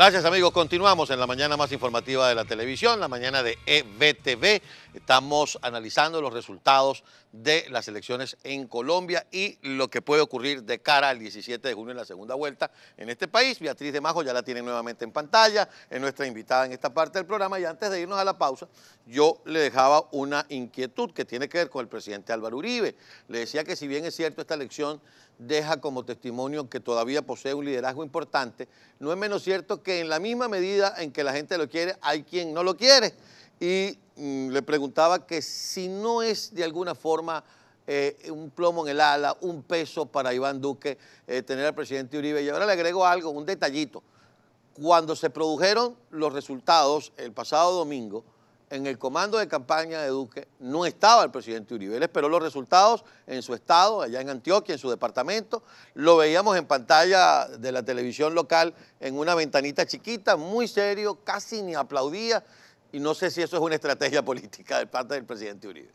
Gracias amigos, continuamos en la mañana más informativa de la televisión, la mañana de EBTV. Estamos analizando los resultados de las elecciones en Colombia y lo que puede ocurrir de cara al 17 de junio en la segunda vuelta en este país. Beatriz de Majo ya la tiene nuevamente en pantalla, es nuestra invitada en esta parte del programa y antes de irnos a la pausa yo le dejaba una inquietud que tiene que ver con el presidente Álvaro Uribe. Le decía que si bien es cierto esta elección deja como testimonio que todavía posee un liderazgo importante, no es menos cierto que en la misma medida en que la gente lo quiere, hay quien no lo quiere. Y mm, le preguntaba que si no es de alguna forma eh, un plomo en el ala, un peso para Iván Duque eh, tener al presidente Uribe. Y ahora le agrego algo, un detallito. Cuando se produjeron los resultados el pasado domingo, en el comando de campaña de Duque no estaba el presidente Uribe. Él esperó los resultados en su estado, allá en Antioquia, en su departamento. Lo veíamos en pantalla de la televisión local en una ventanita chiquita, muy serio, casi ni aplaudía. Y no sé si eso es una estrategia política de parte del presidente Uribe.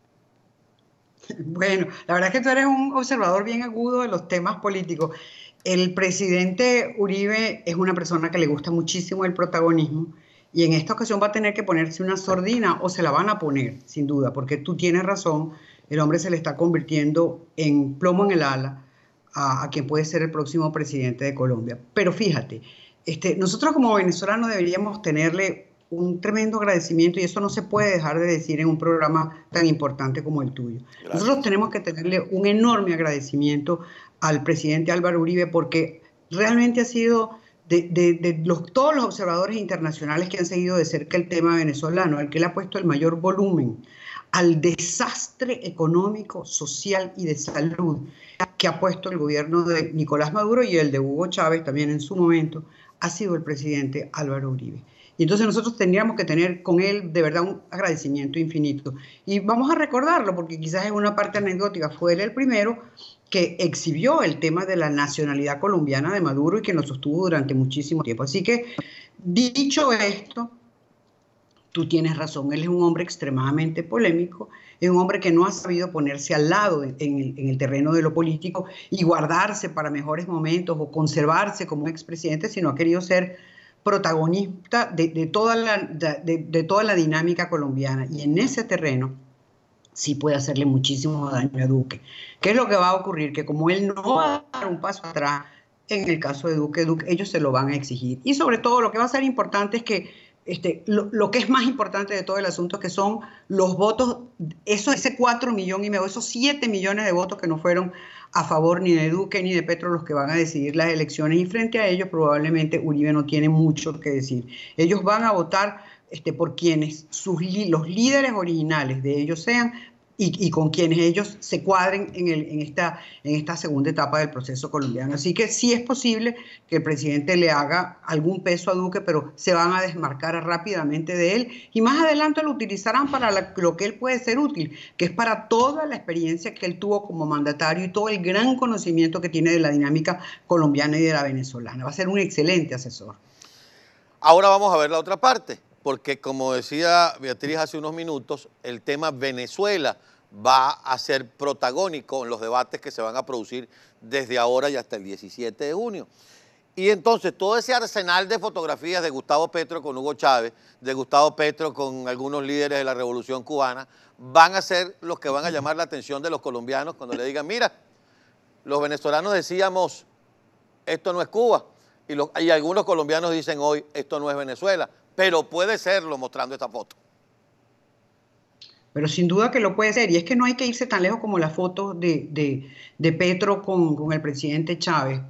Bueno, la verdad es que tú eres un observador bien agudo de los temas políticos. El presidente Uribe es una persona que le gusta muchísimo el protagonismo y en esta ocasión va a tener que ponerse una sordina o se la van a poner, sin duda, porque tú tienes razón, el hombre se le está convirtiendo en plomo en el ala a, quien puede ser el próximo presidente de Colombia. Pero fíjate, este, nosotros como venezolanos deberíamos tenerle un tremendo agradecimiento y eso no se puede dejar de decir en un programa tan importante como el tuyo. Nosotros tenemos que tenerle un enorme agradecimiento al presidente Álvaro Uribe porque realmente ha sido de, de, de los, todos los observadores internacionales que han seguido de cerca el tema venezolano, al que le ha puesto el mayor volumen, al desastre económico, social y de salud que ha puesto el gobierno de Nicolás Maduro y el de Hugo Chávez también en su momento, ha sido el presidente Álvaro Uribe. Y entonces nosotros tendríamos que tener con él de verdad un agradecimiento infinito. Y vamos a recordarlo porque quizás es una parte anecdótica. Fue él el primero que exhibió el tema de la nacionalidad colombiana de Maduro y que nos sostuvo durante muchísimo tiempo. Así que, dicho esto, tú tienes razón, él es un hombre extremadamente polémico, es un hombre que no ha sabido ponerse al lado en, el, terreno de lo político y guardarse para mejores momentos o conservarse como ex expresidente, sino ha querido ser protagonista de, toda la, de, toda la dinámica colombiana. Y en ese terreno sí puede hacerle muchísimo daño a Duque. ¿Qué es lo que va a ocurrir? Que como él no va a dar un paso atrás en el caso de Duque, Duque ellos se lo van a exigir. Y sobre todo lo que va a ser importante es que este, lo, que es más importante de todo el asunto, es que son los votos, eso, ese 4 millones y medio, esos 7 millones de votos que no fueron a favor ni de Duque ni de Petro los que van a decidir las elecciones y frente a ellos probablemente Uribe no tiene mucho que decir. Ellos van a votar este, por quienes sus, los líderes originales de ellos sean, y, con quienes ellos se cuadren en, esta, en esta segunda etapa del proceso colombiano. Así que sí es posible que el presidente le haga algún peso a Duque, pero se van a desmarcar rápidamente de él y más adelante lo utilizarán para lo que él puede ser útil, que es para toda la experiencia que él tuvo como mandatario y todo el gran conocimiento que tiene de la dinámica colombiana y de la venezolana. Va a ser un excelente asesor. Ahora vamos a ver la otra parte porque como decía Beatriz hace unos minutos, el tema Venezuela va a ser protagónico en los debates que se van a producir desde ahora y hasta el 17 de junio. Y entonces todo ese arsenal de fotografías de Gustavo Petro con Hugo Chávez, de Gustavo Petro con algunos líderes de la Revolución Cubana, van a ser los que van a llamar la atención de los colombianos cuando le digan, mira, los venezolanos decíamos, esto no es Cuba, y, y algunos colombianos dicen hoy, esto no es Venezuela, pero puede serlo mostrando esta foto. Pero sin duda que lo puede ser. Y es que no hay que irse tan lejos como la foto de, de, Petro con, con el presidente Chávez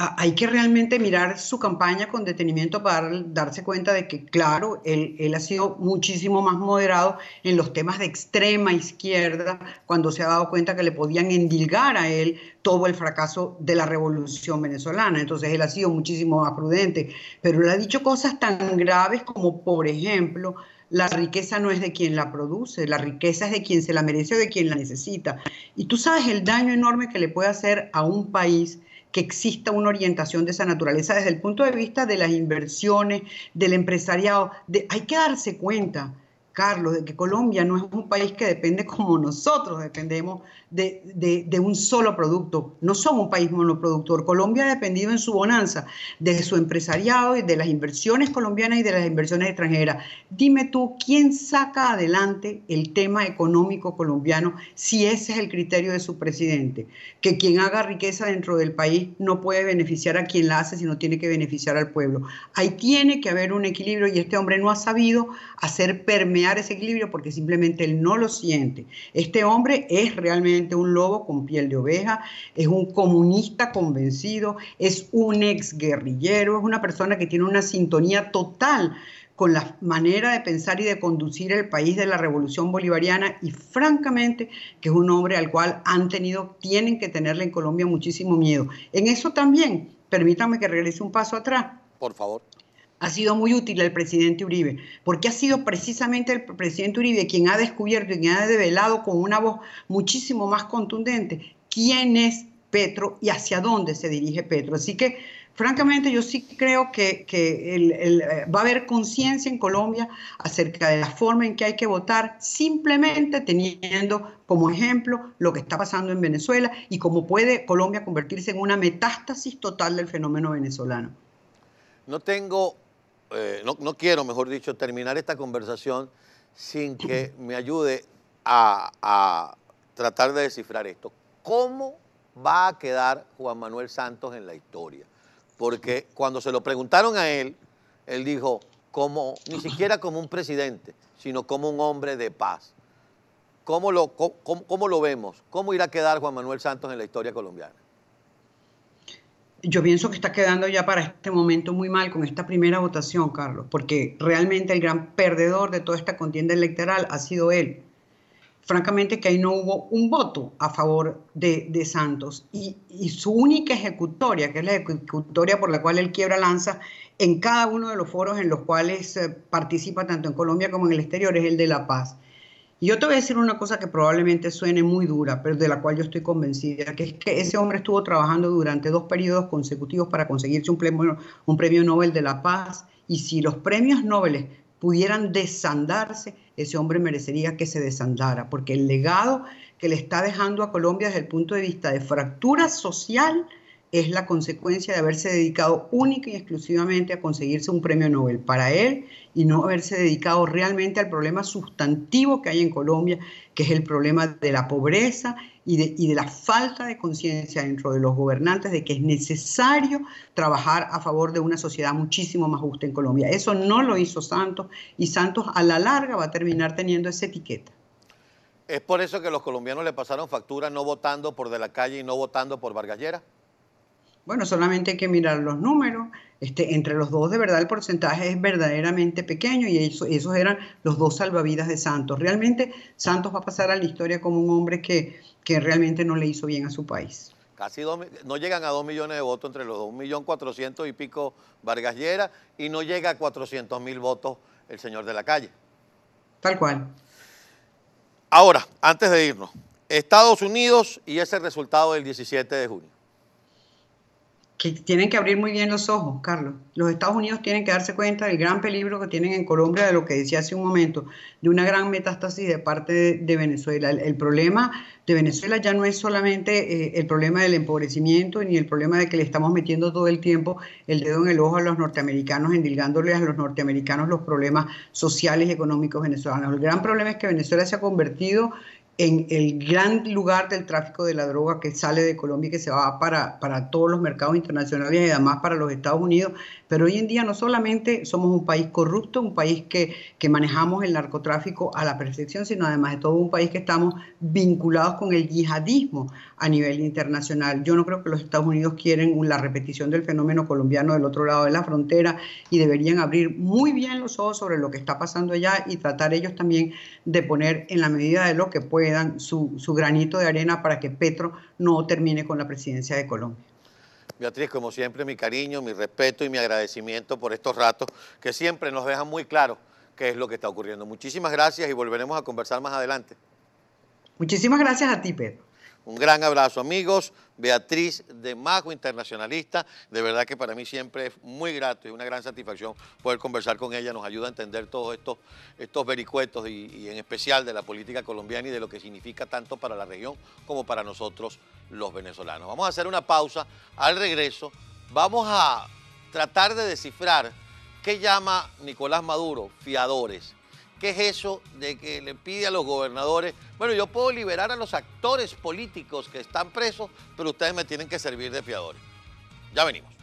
hay que realmente mirar su campaña con detenimiento para darse cuenta de que, claro, él, ha sido muchísimo más moderado en los temas de extrema izquierda, cuando se ha dado cuenta que le podían endilgar a él todo el fracaso de la revolución venezolana. Entonces, él ha sido muchísimo más prudente, pero él ha dicho cosas tan graves como, por ejemplo, la riqueza no es de quien la produce, la riqueza es de quien se la merece o de quien la necesita. Y tú sabes el daño enorme que le puede hacer a un país que exista una orientación de esa naturaleza desde el punto de vista de las inversiones, del empresariado. De, hay que darse cuenta Carlos, de que Colombia no es un país que depende como nosotros dependemos de, un solo producto. No somos un país monoproductor. Colombia ha dependido en su bonanza de su empresariado y de las inversiones colombianas y de las inversiones extranjeras. Dime tú, ¿quién saca adelante el tema económico colombiano si ese es el criterio de su presidente? Que quien haga riqueza dentro del país no puede beneficiar a quien la hace, sino tiene que beneficiar al pueblo. Ahí tiene que haber un equilibrio y este hombre no ha sabido hacer permear ese equilibrio porque simplemente él no lo siente. Este hombre es realmente un lobo con piel de oveja, es un comunista convencido, es un ex guerrillero, es una persona que tiene una sintonía total con la manera de pensar y de conducir el país de la revolución bolivariana y francamente que es un hombre al cual han tenido, tienen que tenerle en Colombia muchísimo miedo. En eso también, permítanme que regrese un paso atrás. Por favor ha sido muy útil al presidente Uribe, porque ha sido precisamente el presidente Uribe quien ha descubierto y quien ha develado con una voz muchísimo más contundente quién es Petro y hacia dónde se dirige Petro. Así que, francamente, yo sí creo que, eh, va a haber conciencia en Colombia acerca de la forma en que hay que votar, simplemente teniendo como ejemplo lo que está pasando en Venezuela y cómo puede Colombia convertirse en una metástasis total del fenómeno venezolano. No tengo eh, no, quiero, mejor dicho, terminar esta conversación sin que me ayude a, tratar de descifrar esto. ¿Cómo va a quedar Juan Manuel Santos en la historia? Porque cuando se lo preguntaron a él, él dijo, como, ni siquiera como un presidente, sino como un hombre de paz. ¿Cómo lo, cómo lo vemos? ¿Cómo irá a quedar Juan Manuel Santos en la historia colombiana? yo pienso que está quedando ya para este momento muy mal con esta primera votación, Carlos, porque realmente el gran perdedor de toda esta contienda electoral ha sido él. Francamente que ahí no hubo un voto a favor de, Santos y, y, su única ejecutoria, que es la ejecutoria por la cual él quiebra lanza en cada uno de los foros en los cuales eh, participa tanto en Colombia como en el exterior, es el de la paz. Y yo te voy a decir una cosa que probablemente suene muy dura, pero de la cual yo estoy convencida, que es que ese hombre estuvo trabajando durante dos periodos consecutivos para conseguirse un premio, un premio Nobel de la Paz, y si los premios Nobel pudieran desandarse, ese hombre merecería que se desandara, porque el legado que le está dejando a Colombia desde el punto de vista de fractura social es la consecuencia de haberse dedicado única y exclusivamente a conseguirse un premio Nobel para él y no haberse dedicado realmente al problema sustantivo que hay en Colombia, que es el problema de la pobreza y de, la falta de conciencia dentro de los gobernantes de que es necesario trabajar a favor de una sociedad muchísimo más justa en Colombia. Eso no lo hizo Santos y Santos a la larga va a terminar teniendo esa etiqueta. ¿Es por eso que los colombianos le pasaron factura no votando por De la Calle y no votando por Vargas bueno, solamente hay que mirar los números. Este, entre los dos, de verdad, el porcentaje es verdaderamente pequeño y esos eran los dos salvavidas de Santos. Realmente Santos va a pasar a la historia como un hombre que, que realmente no le hizo bien a su país. Casi no llegan a dos millones de votos entre los cuatrocientos y pico Vargas Llera y no llega a mil votos el señor de la calle. Tal cual. Ahora, antes de irnos, Estados Unidos y ese resultado del 17 de junio que tienen que abrir muy bien los ojos, Carlos. Los Estados Unidos tienen que darse cuenta del gran peligro que tienen en Colombia, de lo que decía hace un momento, de una gran metástasis de parte de, Venezuela. El, problema de Venezuela ya no es solamente eh, el problema del empobrecimiento ni el problema de que le estamos metiendo todo el tiempo el dedo en el ojo a los norteamericanos, endilgándoles a los norteamericanos los problemas sociales y económicos venezolanos. El gran problema es que Venezuela se ha convertido en el gran lugar del tráfico de la droga que sale de Colombia y que se va para, para todos los mercados internacionales y además para los Estados Unidos. Pero hoy en día no solamente somos un país corrupto, un país que, que manejamos el narcotráfico a la perfección, sino además de todo un país que estamos vinculados con el yihadismo a nivel internacional. Yo no creo que los Estados Unidos quieren la repetición del fenómeno colombiano del otro lado de la frontera y deberían abrir muy bien los ojos sobre lo que está pasando allá y tratar ellos también de poner en la medida de lo que pueden Quedan su, su granito de arena para que Petro no termine con la presidencia de Colombia. Beatriz, como siempre, mi cariño, mi respeto y mi agradecimiento por estos ratos que siempre nos dejan muy claro qué es lo que está ocurriendo. Muchísimas gracias y volveremos a conversar más adelante. Muchísimas gracias a ti, Pedro. Un gran abrazo, amigos. Beatriz de Mago, internacionalista. De verdad que para mí siempre es muy grato y una gran satisfacción poder conversar con ella. Nos ayuda a entender todos estos, estos vericuetos y en especial de la política colombiana y de lo que significa tanto para la región como para nosotros los venezolanos. Vamos a hacer una pausa. Al regreso, vamos a tratar de descifrar qué llama Nicolás Maduro fiadores ¿Qué es eso de que le pide a los gobernadores? Bueno, yo puedo liberar a los actores políticos que están presos, pero ustedes me tienen que servir de fiadores. Ya venimos.